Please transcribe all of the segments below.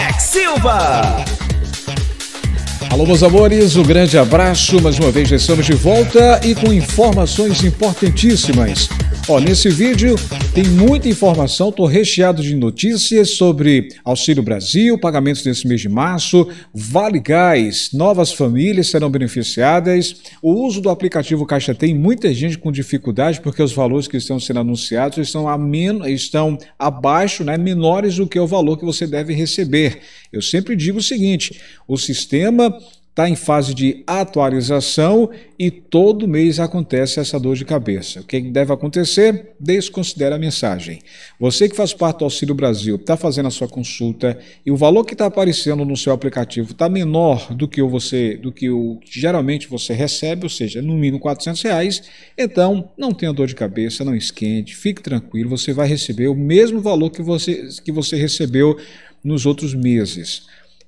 Alex Silva. Alô, meus amores, um grande abraço. Mais uma vez já estamos de volta e com informações importantíssimas. Ó, nesse vídeo tem muita informação, estou recheado de notícias sobre Auxílio Brasil, pagamentos nesse mês de março, Vale Gás, novas famílias serão beneficiadas, o uso do aplicativo Caixa Tem, muita gente com dificuldade porque os valores que estão sendo anunciados estão, a men estão abaixo, né, menores do que o valor que você deve receber. Eu sempre digo o seguinte, o sistema está em fase de atualização e todo mês acontece essa dor de cabeça. O que é deve acontecer? Desconsidere a mensagem. Você que faz parte do Auxílio Brasil, está fazendo a sua consulta e o valor que está aparecendo no seu aplicativo está menor do que o você, do que o que geralmente você recebe, ou seja, no mínimo 400 reais. Então, não tenha dor de cabeça, não esquente, fique tranquilo, você vai receber o mesmo valor que você que você recebeu nos outros meses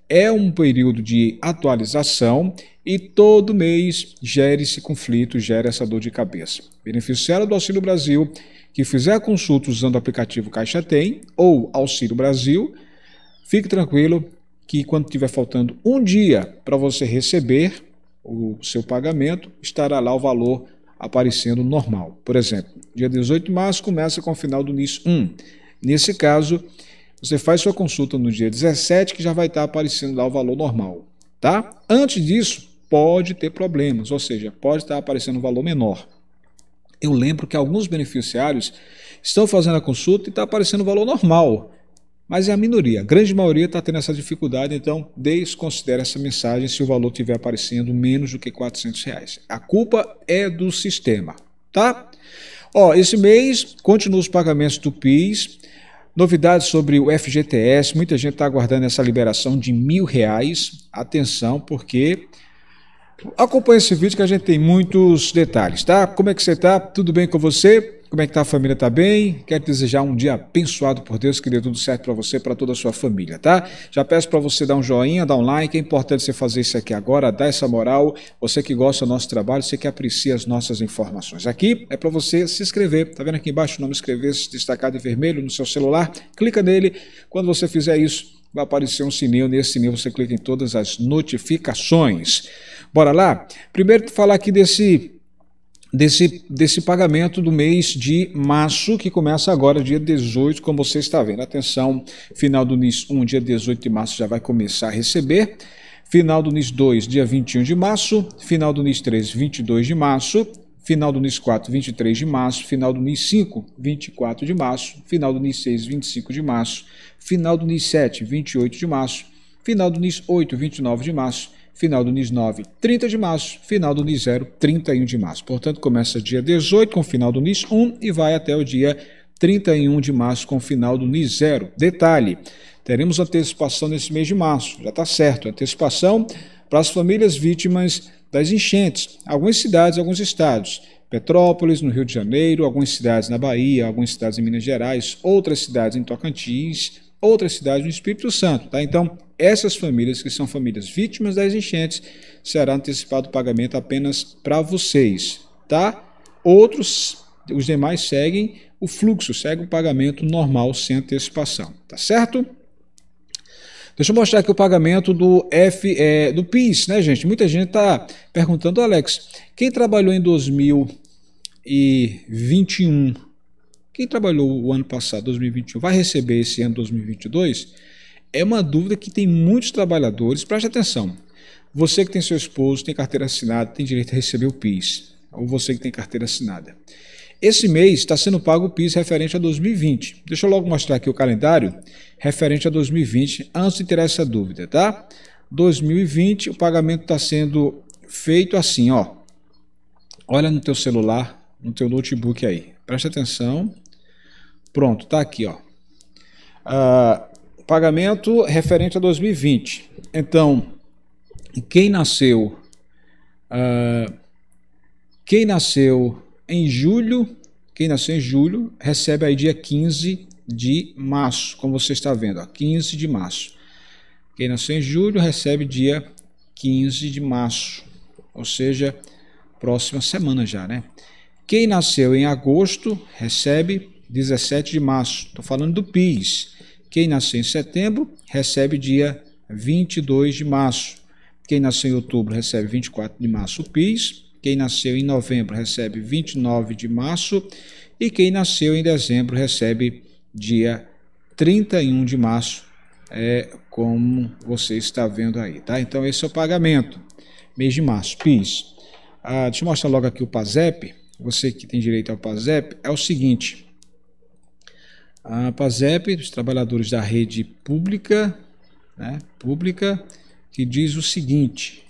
é um período de atualização e todo mês gera esse conflito, gera essa dor de cabeça. Beneficiário do Auxílio Brasil que fizer consulta usando o aplicativo Caixa Tem ou Auxílio Brasil, fique tranquilo que quando tiver faltando um dia para você receber o seu pagamento, estará lá o valor aparecendo normal. Por exemplo, dia 18 de março começa com o final do NIS 1. Nesse caso, você faz sua consulta no dia 17, que já vai estar aparecendo lá o valor normal, tá? Antes disso, pode ter problemas, ou seja, pode estar aparecendo um valor menor. Eu lembro que alguns beneficiários estão fazendo a consulta e está aparecendo o valor normal, mas é a minoria. A grande maioria está tendo essa dificuldade, então desconsidere essa mensagem se o valor estiver aparecendo menos do que 400 reais. A culpa é do sistema, tá? Ó, esse mês continuam os pagamentos do PIS. Novidades sobre o FGTS, muita gente está aguardando essa liberação de mil reais. Atenção, porque acompanha esse vídeo que a gente tem muitos detalhes, tá? Como é que você está? Tudo bem com você? Como é que tá a família? Tá bem? Quero desejar um dia abençoado por Deus, que dê tudo certo para você, para toda a sua família, tá? Já peço para você dar um joinha, dar um like, é importante você fazer isso aqui agora, dar essa moral. Você que gosta do nosso trabalho, você que aprecia as nossas informações. Aqui é para você se inscrever. Tá vendo aqui embaixo o nome inscrever-se destacado em vermelho no seu celular? Clica nele. Quando você fizer isso, vai aparecer um sininho. Nesse sininho você clica em todas as notificações. Bora lá? Primeiro, falar aqui desse desse, desse pagamento do mês de março, que começa agora, dia 18, como você está vendo. Atenção, final do NIS 1, dia 18 de março, já vai começar a receber. Final do NIS 2, dia 21 de março. Final do NIS 3, 22 de março. Final do NIS 4, 23 de março. Final do NIS 5, 24 de março. Final do NIS 6, 25 de março. Final do NIS 7, 28 de março. Final do NIS 8, 29 de março final do NIS 9, 30 de março, final do NIS 0, 31 de março. Portanto, começa dia 18 com o final do NIS 1 e vai até o dia 31 de março com o final do NIS 0. Detalhe, teremos antecipação nesse mês de março, já está certo, antecipação para as famílias vítimas das enchentes, algumas cidades, alguns estados. Petrópolis, no Rio de Janeiro, algumas cidades na Bahia, algumas cidades em Minas Gerais, outras cidades em Tocantins, outras cidades do Espírito Santo. Tá? Então, essas famílias que são famílias vítimas das enchentes, será antecipado o pagamento apenas para vocês. Tá? Outros, os demais seguem o fluxo, segue o pagamento normal sem antecipação. Tá certo? Deixa eu mostrar aqui o pagamento do F, é, do PIS, né, gente? Muita gente está perguntando, Alex, quem trabalhou em 2021 quem trabalhou o ano passado, 2021, vai receber esse ano 2022? É uma dúvida que tem muitos trabalhadores. Preste atenção. Você que tem seu esposo, tem carteira assinada, tem direito a receber o PIS. Ou você que tem carteira assinada. Esse mês está sendo pago o PIS referente a 2020. Deixa eu logo mostrar aqui o calendário referente a 2020, antes de tirar essa dúvida, tá? 2020, o pagamento está sendo feito assim, ó. Olha no teu celular, no teu notebook aí. Preste atenção. Pronto, tá aqui, ó. Ah, pagamento referente a 2020. Então, quem nasceu, ah, quem nasceu em julho, quem nasceu em julho recebe aí dia 15 de março, como você está vendo, ó, 15 de março. Quem nasceu em julho recebe dia 15 de março, ou seja, próxima semana já, né? Quem nasceu em agosto recebe 17 de março. Estou falando do PIS. Quem nasceu em setembro recebe dia 22 de março. Quem nasceu em outubro recebe 24 de março o PIS. Quem nasceu em novembro recebe 29 de março. E quem nasceu em dezembro recebe dia 31 de março, é como você está vendo aí, tá? Então esse é o pagamento, mês de março, PIS. Ah, deixa eu mostrar logo aqui o PASEP, você que tem direito ao PASEP, é o seguinte, a PASEP, os trabalhadores da rede pública, né, pública, que diz o seguinte,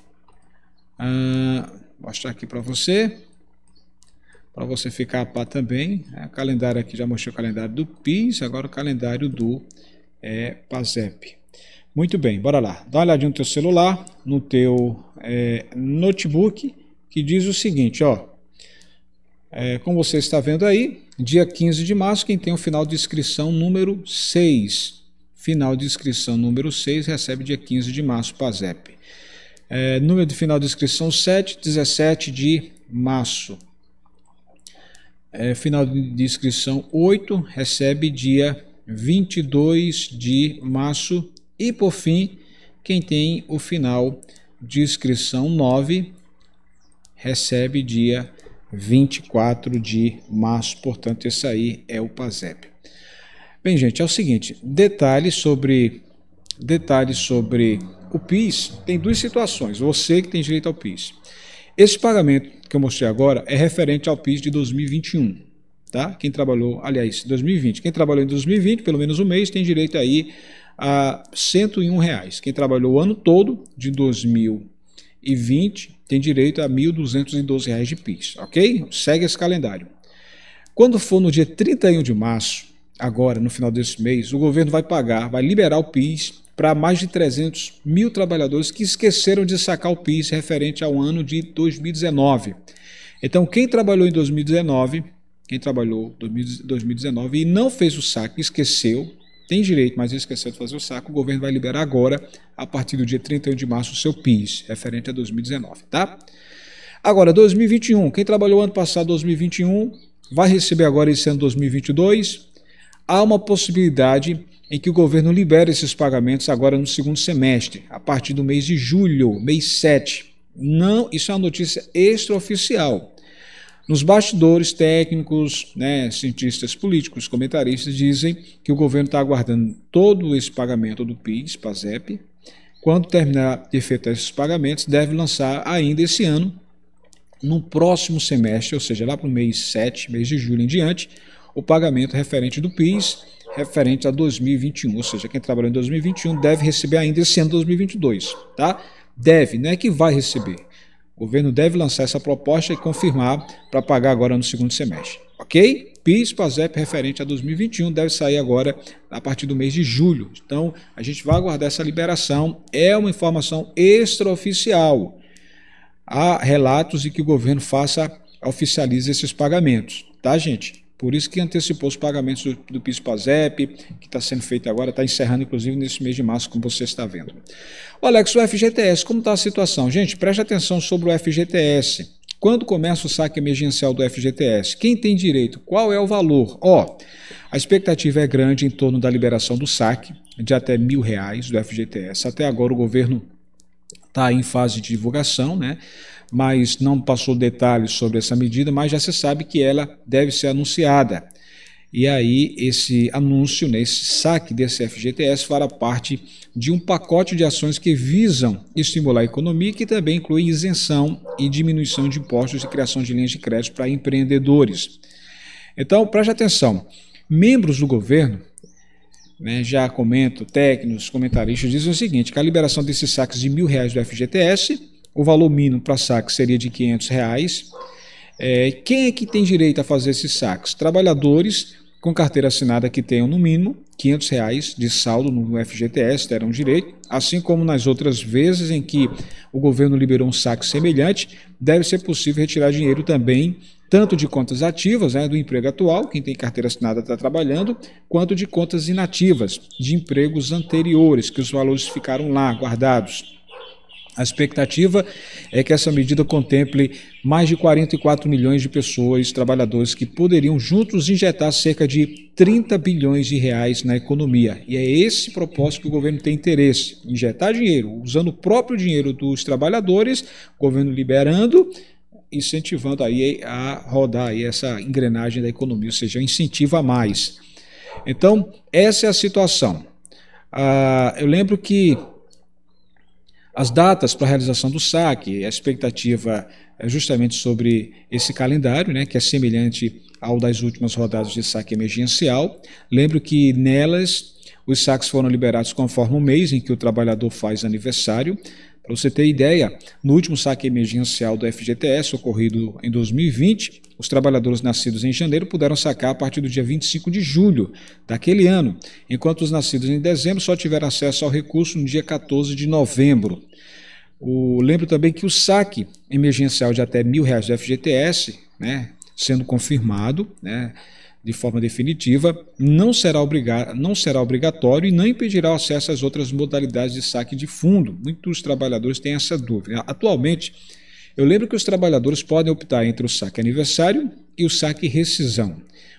ah, vou mostrar aqui para você, para você ficar a par também, né, o calendário aqui já mostrou o calendário do PIS, agora o calendário do é, PASEP. Muito bem, bora lá, dá uma olhadinha no teu celular, no teu é, notebook, que diz o seguinte, ó, é, como você está vendo aí, dia 15 de março, quem tem o final de inscrição número 6. Final de inscrição número 6 recebe dia 15 de março, PASEP. É, número de final de inscrição 7, 17 de março. É, final de inscrição 8, recebe dia 22 de março. E por fim, quem tem o final de inscrição 9, recebe dia 22 24 de março. Portanto, esse aí é o PASEP. Bem, gente, é o seguinte: detalhes sobre detalhes sobre o PIS. Tem duas situações. Você que tem direito ao PIS. Esse pagamento que eu mostrei agora é referente ao PIS de 2021. Tá? Quem trabalhou, aliás, 2020. Quem trabalhou em 2020, pelo menos um mês, tem direito aí a R$ 101. Reais. Quem trabalhou o ano todo, de 2020 tem direito a R$ 1.212 de PIS, ok? Segue esse calendário. Quando for no dia 31 de março, agora, no final desse mês, o governo vai pagar, vai liberar o PIS para mais de 300 mil trabalhadores que esqueceram de sacar o PIS referente ao ano de 2019. Então, quem trabalhou em 2019, quem trabalhou 2019 e não fez o saque, esqueceu, tem direito, mas esqueceu de fazer o saco, o governo vai liberar agora, a partir do dia 31 de março, o seu PIS, referente a 2019, tá? Agora, 2021, quem trabalhou ano passado, 2021, vai receber agora esse ano 2022. Há uma possibilidade em que o governo libere esses pagamentos agora no segundo semestre, a partir do mês de julho, mês 7. Não, isso é uma notícia extraoficial. Nos bastidores técnicos, né, cientistas políticos, comentaristas dizem que o governo está aguardando todo esse pagamento do PIS, PASEP. Quando terminar de efetuar esses pagamentos, deve lançar ainda esse ano, no próximo semestre, ou seja, lá para o mês 7, mês de julho em diante, o pagamento referente do PIS, referente a 2021. Ou seja, quem trabalhou em 2021 deve receber ainda esse ano 2022, tá? Deve, não é que vai receber o governo deve lançar essa proposta e confirmar para pagar agora no segundo semestre. Ok? PIS, PASEP referente a 2021 deve sair agora a partir do mês de julho. Então, a gente vai aguardar essa liberação. É uma informação extraoficial. Há relatos de que o governo faça, oficialize esses pagamentos, tá, gente? Por isso que antecipou os pagamentos do, do PIS-PASEP, que está sendo feito agora, está encerrando inclusive nesse mês de março, como você está vendo. O Alex, o FGTS, como está a situação? Gente, preste atenção sobre o FGTS. Quando começa o saque emergencial do FGTS? Quem tem direito? Qual é o valor? Ó, a expectativa é grande em torno da liberação do saque de até mil reais do FGTS. Até agora o governo está em fase de divulgação, né? mas não passou detalhes sobre essa medida, mas já se sabe que ela deve ser anunciada. E aí esse anúncio, né, esse saque desse FGTS fará parte de um pacote de ações que visam estimular a economia, que também inclui isenção e diminuição de impostos e criação de linhas de crédito para empreendedores. Então, preste atenção. Membros do governo né, já comento, técnicos, comentaristas dizem o seguinte: que a liberação desses saques de mil reais do FGTS o valor mínimo para saque seria de 500 reais. É, quem é que tem direito a fazer esses saques? Trabalhadores com carteira assinada que tenham no mínimo 500 reais de saldo no FGTS terão direito, assim como nas outras vezes em que o governo liberou um saque semelhante, deve ser possível retirar dinheiro também tanto de contas ativas, né, do emprego atual, quem tem carteira assinada está trabalhando, quanto de contas inativas, de empregos anteriores, que os valores ficaram lá guardados. A expectativa é que essa medida contemple mais de 44 milhões de pessoas, trabalhadores, que poderiam juntos injetar cerca de 30 bilhões de reais na economia. E é esse propósito que o governo tem interesse: injetar dinheiro, usando o próprio dinheiro dos trabalhadores, o governo liberando, incentivando aí a rodar aí essa engrenagem da economia, ou seja, incentiva mais. Então, essa é a situação. Ah, eu lembro que as datas para a realização do saque, a expectativa é justamente sobre esse calendário, né, que é semelhante ao das últimas rodadas de saque emergencial. Lembro que nelas os saques foram liberados conforme o mês em que o trabalhador faz aniversário. Para você ter ideia, no último saque emergencial do FGTS, ocorrido em 2020, os trabalhadores nascidos em janeiro puderam sacar a partir do dia 25 de julho daquele ano, enquanto os nascidos em dezembro só tiveram acesso ao recurso no dia 14 de novembro. O, lembro também que o saque emergencial de até mil reais do FGTS, né, sendo confirmado, né, de forma definitiva, não será, não será obrigatório e não impedirá o acesso às outras modalidades de saque de fundo. Muitos trabalhadores têm essa dúvida. Atualmente, eu lembro que os trabalhadores podem optar entre o saque aniversário e o saque rescisão.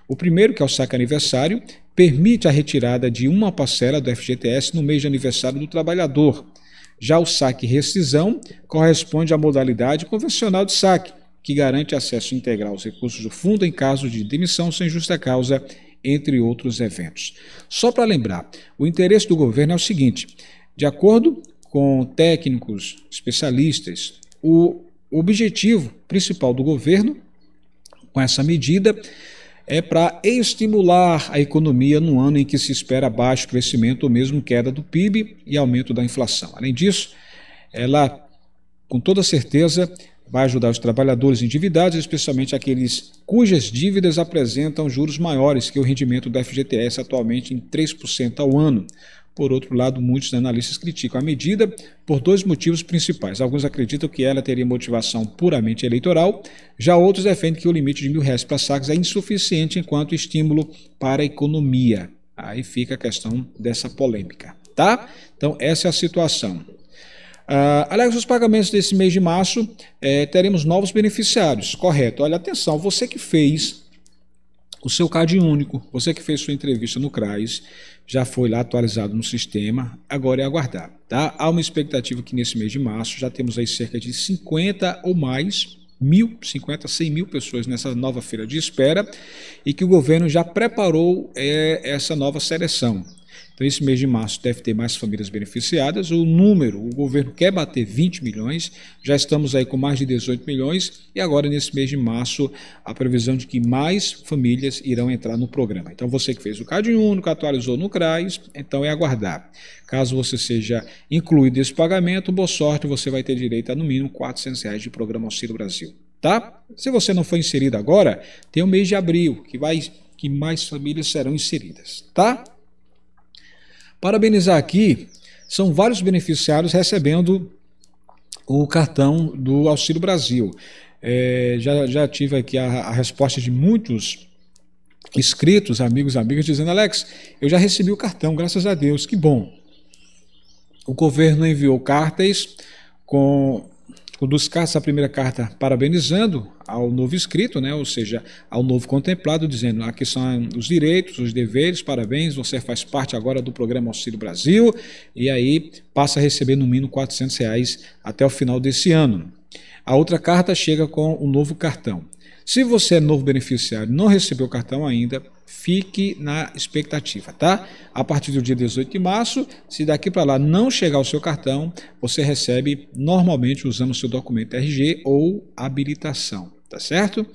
O primeiro, que é o saque aniversário, permite a retirada de uma parcela do FGTS no mês de aniversário do trabalhador. Já o saque rescisão corresponde à modalidade convencional de saque, que garante acesso integral aos recursos do fundo em caso de demissão sem justa causa, entre outros eventos. Só para lembrar, o interesse do governo é o seguinte: de acordo com técnicos, especialistas, o objetivo principal do governo com essa medida é para estimular a economia no ano em que se espera baixo crescimento ou mesmo queda do PIB e aumento da inflação. Além disso, ela, com toda certeza, vai ajudar os trabalhadores endividados, especialmente aqueles cujas dívidas apresentam juros maiores que o rendimento do FGTS atualmente em 3% ao ano. Por outro lado, muitos analistas criticam a medida por dois motivos principais. Alguns acreditam que ela teria motivação puramente eleitoral, já outros defendem que o limite de mil reais para sacos é insuficiente enquanto estímulo para a economia. Aí fica a questão dessa polêmica, tá? Então essa é a situação. Uh, ah, aliás, os pagamentos desse mês de março é, teremos novos beneficiários, correto? Olha, atenção, você que fez o seu CAD único, você que fez sua entrevista no CRAS, já foi lá atualizado no sistema, agora é aguardar, tá? Há uma expectativa que nesse mês de março já temos aí cerca de 50 ou mais mil, 50, 100 mil pessoas nessa nova feira de espera e que o governo já preparou é, essa nova seleção. Então, esse mês de março deve ter mais famílias beneficiadas. O número, o governo quer bater 20 milhões, já estamos aí com mais de 18 milhões, e agora, nesse mês de março, a previsão de que mais famílias irão entrar no programa. Então, você que fez o CAD 1, que atualizou no CRAS, então é aguardar. Caso você seja incluído esse pagamento, boa sorte, você vai ter direito a no mínimo R$ 400 reais de programa Auxílio Brasil tá? Se você não foi inserido agora, tem o mês de abril, que vai que mais famílias serão inseridas, tá? Parabenizar aqui, são vários beneficiários recebendo o cartão do Auxílio Brasil. É, já, já tive aqui a, a resposta de muitos inscritos, amigos, amigas, dizendo: Alex, eu já recebi o cartão, graças a Deus, que bom. O governo enviou cartas com Conduzcasse a primeira carta parabenizando ao novo inscrito, né, ou seja, ao novo contemplado, dizendo aqui são os direitos, os deveres, parabéns, você faz parte agora do programa Auxílio Brasil e aí passa a receber no mínimo 400 reais até o final desse ano. A outra carta chega com o novo cartão. Se você é novo beneficiário e não recebeu o cartão ainda, fique na expectativa, tá? A partir do dia 18 de março, se daqui para lá não chegar o seu cartão, você recebe normalmente usando o seu documento RG ou habilitação, tá certo?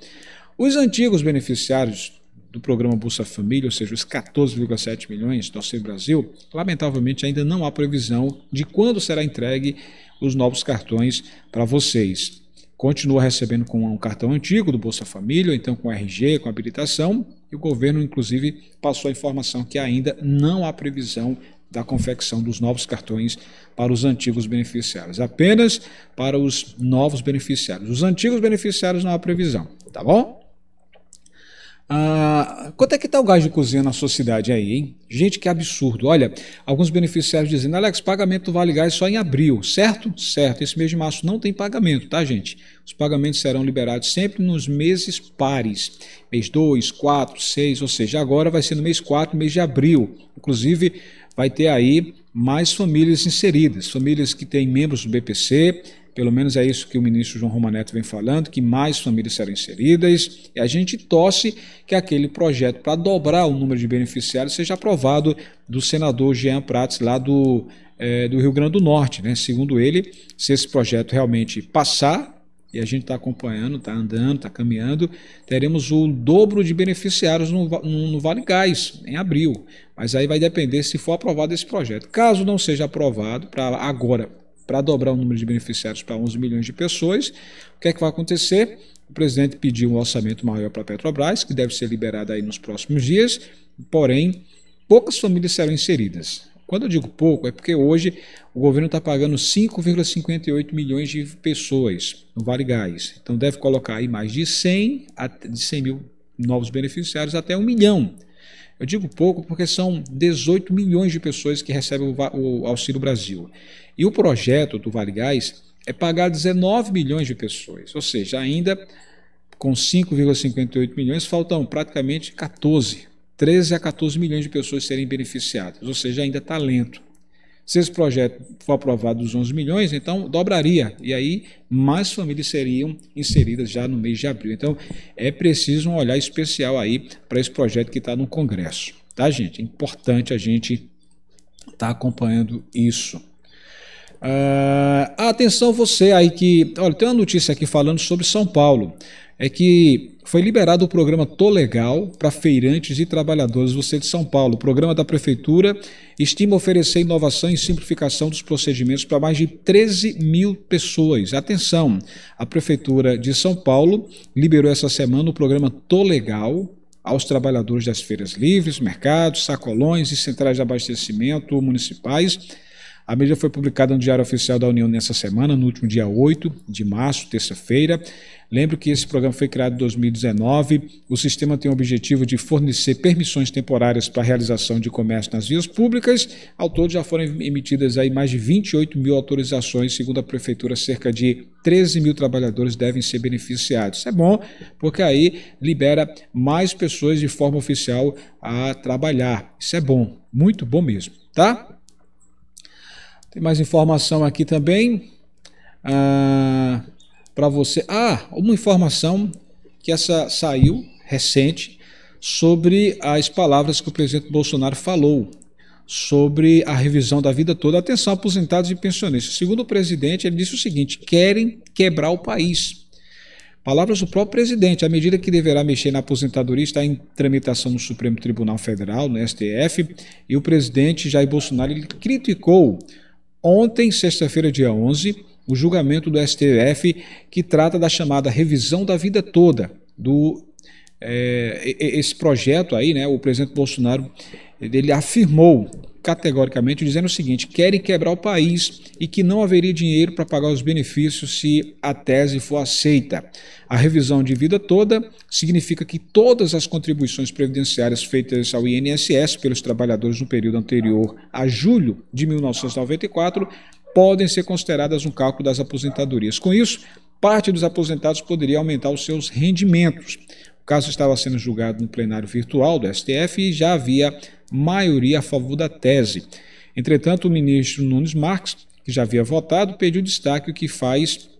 Os antigos beneficiários do programa Bolsa Família, ou seja, os 14,7 milhões do Auxílio Brasil, lamentavelmente ainda não há previsão de quando será entregue os novos cartões para vocês. Continua recebendo com um cartão antigo do Bolsa Família, ou então com RG, com habilitação, o governo, inclusive, passou a informação que ainda não há previsão da confecção dos novos cartões para os antigos beneficiários, apenas para os novos beneficiários. Os antigos beneficiários não há previsão, tá bom? Ah, quanto é que está o gás de cozinha na sua cidade aí, hein? Gente, que absurdo. Olha, alguns beneficiários dizendo, Alex, pagamento do Vale Gás só em abril, certo? Certo. Esse mês de março não tem pagamento, tá, gente? Os pagamentos serão liberados sempre nos meses pares. Mês 2, 4, 6, ou seja, agora vai ser no mês 4, mês de abril. Inclusive, vai ter aí mais famílias inseridas, famílias que têm membros do BPC, pelo menos é isso que o ministro João Romaneto vem falando, que mais famílias serão inseridas. E a gente torce que aquele projeto para dobrar o número de beneficiários seja aprovado do senador Jean Prates lá do, é, do Rio Grande do Norte. Né? Segundo ele, se esse projeto realmente passar, e a gente está acompanhando, está andando, está caminhando, teremos o dobro de beneficiários no, no, no, Vale Gás, em abril. Mas aí vai depender se for aprovado esse projeto. Caso não seja aprovado, para agora para dobrar o número de beneficiários para 11 milhões de pessoas. O que é que vai acontecer? O presidente pediu um orçamento maior para a Petrobras, que deve ser liberado aí nos próximos dias, porém, poucas famílias serão inseridas. Quando eu digo pouco, é porque hoje o governo está pagando 5,58 milhões de pessoas no Vale Gás. Então deve colocar aí mais de 100, de 100 mil novos beneficiários até 1 milhão. Eu digo pouco porque são 18 milhões de pessoas que recebem o Auxílio Brasil. E o projeto do Vale Gás é pagar 19 milhões de pessoas, ou seja, ainda com 5,58 milhões, faltam praticamente 14, 13 a 14 milhões de pessoas serem beneficiadas, ou seja, ainda está lento. Se esse projeto for aprovado dos 11 milhões, então dobraria. E aí mais famílias seriam inseridas já no mês de abril. Então é preciso um olhar especial aí para esse projeto que está no Congresso. Tá, gente? É importante a gente estar tá acompanhando isso. Uh, atenção você aí que... Olha, tem uma notícia aqui falando sobre São Paulo. É que foi liberado o programa Tolegal Legal para feirantes e trabalhadores do é de São Paulo. O programa da Prefeitura estima oferecer inovação e simplificação dos procedimentos para mais de 13 mil pessoas. Atenção, a Prefeitura de São Paulo liberou essa semana o programa Tolegal Legal aos trabalhadores das feiras livres, mercados, sacolões e centrais de abastecimento municipais. A medida foi publicada no Diário Oficial da União nessa semana, no último dia 8 de março, terça-feira, Lembro que esse programa foi criado em 2019. O sistema tem o objetivo de fornecer permissões temporárias para a realização de comércio nas vias públicas. Ao todo, já foram emitidas aí mais de 28 mil autorizações. Segundo a Prefeitura, cerca de 13 mil trabalhadores devem ser beneficiados. Isso é bom, porque aí libera mais pessoas de forma oficial a trabalhar. Isso é bom, muito bom mesmo, tá? Tem mais informação aqui também. Ah, para você. Ah, uma informação que essa saiu recente sobre as palavras que o presidente Bolsonaro falou sobre a revisão da vida toda. Atenção, aposentados e pensionistas. Segundo o presidente, ele disse o seguinte: querem quebrar o país. Palavras do próprio presidente. A medida que deverá mexer na aposentadoria está em tramitação no Supremo Tribunal Federal, no STF, e o presidente Jair Bolsonaro criticou ontem, sexta-feira, dia 11, o julgamento do STF que trata da chamada revisão da vida toda do é, esse projeto aí, né? O presidente Bolsonaro ele afirmou categoricamente dizendo o seguinte: querem quebrar o país e que não haveria dinheiro para pagar os benefícios se a tese for aceita. A revisão de vida toda significa que todas as contribuições previdenciárias feitas ao INSS pelos trabalhadores no período anterior a julho de 1994 podem ser consideradas um cálculo das aposentadorias. Com isso, parte dos aposentados poderia aumentar os seus rendimentos. O caso estava sendo julgado no plenário virtual do STF e já havia maioria a favor da tese. Entretanto, o ministro Nunes Marques, que já havia votado, pediu destaque, o que faz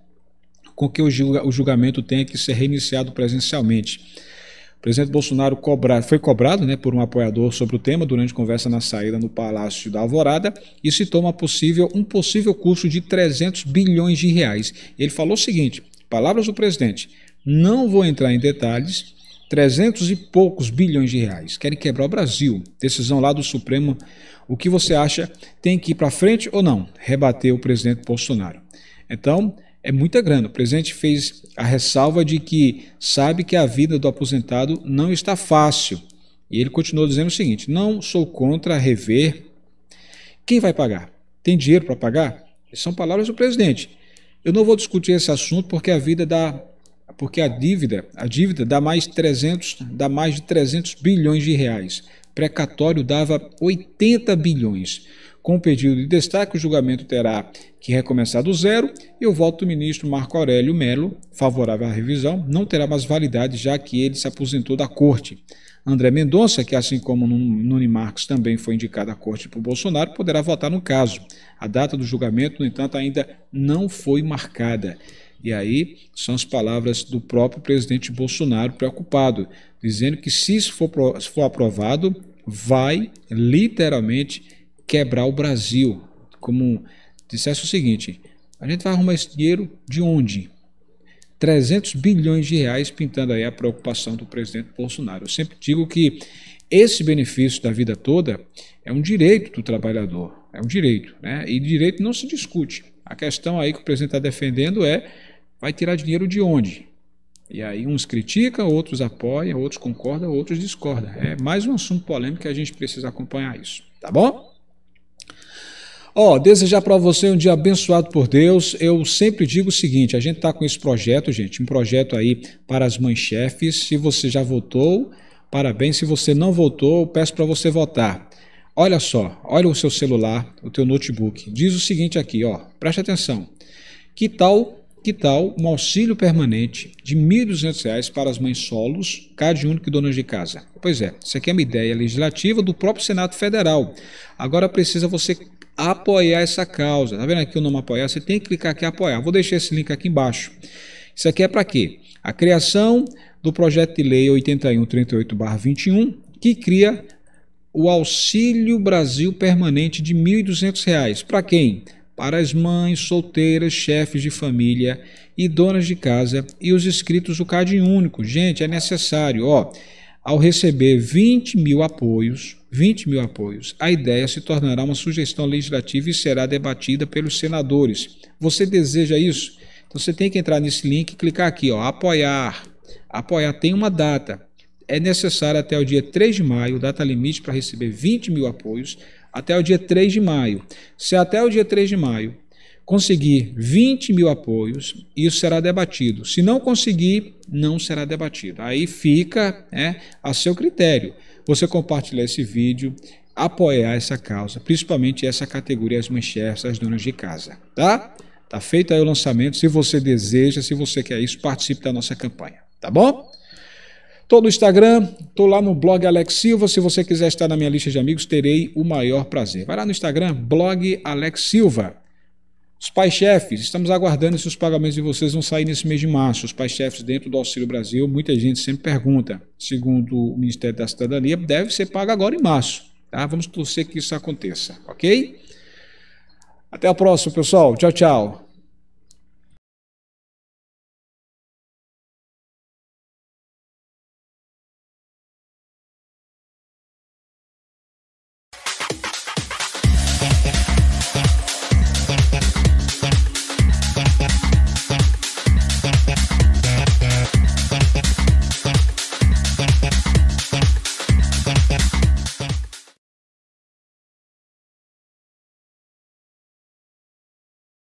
com que o julgamento tenha que ser reiniciado presencialmente presidente Bolsonaro foi cobrado né, por um apoiador sobre o tema durante conversa na saída no Palácio da Alvorada e citou uma possível, um possível custo de 300 bilhões de reais. Ele falou o seguinte, palavras do presidente, não vou entrar em detalhes, 300 e poucos bilhões de reais. Querem quebrar o Brasil. Decisão lá do Supremo. O que você acha? Tem que ir para frente ou não? Rebateu o presidente Bolsonaro. Então, é muita grana. O presidente fez a ressalva de que sabe que a vida do aposentado não está fácil. E ele continuou dizendo o seguinte: não sou contra rever. Quem vai pagar? Tem dinheiro para pagar? São palavras do presidente. Eu não vou discutir esse assunto porque a vida dá, porque a dívida, a dívida dá mais 300, dá mais de 300 bilhões de reais. Precatório dava 80 bilhões. Com o pedido de destaque, o julgamento terá que recomeçar do zero e o voto do ministro Marco Aurélio Melo, favorável à revisão, não terá mais validade, já que ele se aposentou da corte. André Mendonça, que assim como Nuni Marques também foi indicado à corte por Bolsonaro, poderá votar no caso. A data do julgamento, no entanto, ainda não foi marcada. E aí são as palavras do próprio presidente Bolsonaro preocupado, dizendo que se isso for, for aprovado, vai literalmente quebrar o Brasil. Como dissesse o seguinte: a gente vai arrumar esse dinheiro de onde? 300 bilhões de reais, pintando aí a preocupação do presidente Bolsonaro. Eu sempre digo que esse benefício da vida toda é um direito do trabalhador, é um direito, né? E direito não se discute. A questão aí que o presidente está defendendo é vai tirar dinheiro de onde? E aí uns criticam, outros apoiam, outros concordam, outros discordam. É mais um assunto polêmico que a gente precisa acompanhar isso, tá bom? Ó, oh, desejar para você um dia abençoado por Deus. Eu sempre digo o seguinte: a gente está com esse projeto, gente, um projeto aí para as mães chefes. Se você já votou, parabéns. Se você não votou, peço para você votar. Olha só, olha o seu celular, o teu notebook. Diz o seguinte aqui, ó. Preste atenção. Que tal, que tal um auxílio permanente de R$ 1.200 para as mães solos, cada único e donas de casa? Pois é, isso aqui é uma ideia legislativa do próprio Senado Federal. Agora precisa você apoiar essa causa. Tá vendo aqui o nome apoiar? Você tem que clicar aqui apoiar. Vou deixar esse link aqui embaixo. Isso aqui é para quê? A criação do projeto de lei 8138/21, que cria o Auxílio Brasil Permanente de R$ 1.200. Para quem? Para as mães solteiras, chefes de família e donas de casa e os inscritos do CAD único. Gente, é necessário, ó ao receber 20 mil apoios, 20 mil apoios, a ideia se tornará uma sugestão legislativa e será debatida pelos senadores. Você deseja isso? Então você tem que entrar nesse link e clicar aqui, ó, apoiar. Apoiar tem uma data. É necessário até o dia 3 de maio, data limite para receber 20 mil apoios, até o dia 3 de maio. Se até o dia 3 de maio conseguir 20 mil apoios, isso será debatido. Se não conseguir, não será debatido. Aí fica né, a seu critério. Você compartilhar esse vídeo, apoiar essa causa, principalmente essa categoria, as mães as donas de casa. Tá? Tá feito aí o lançamento. Se você deseja, se você quer isso, participe da nossa campanha. Tá bom? Estou no Instagram, estou lá no blog Alex Silva. Se você quiser estar na minha lista de amigos, terei o maior prazer. Vai lá no Instagram, blog Alex Silva. Os pais-chefes, estamos aguardando se os pagamentos de vocês vão sair nesse mês de março. Os pais-chefes dentro do Auxílio Brasil, muita gente sempre pergunta. Segundo o Ministério da Cidadania, deve ser pago agora em março. Tá? Vamos torcer que isso aconteça, ok? Até a próxima, pessoal. Tchau, tchau.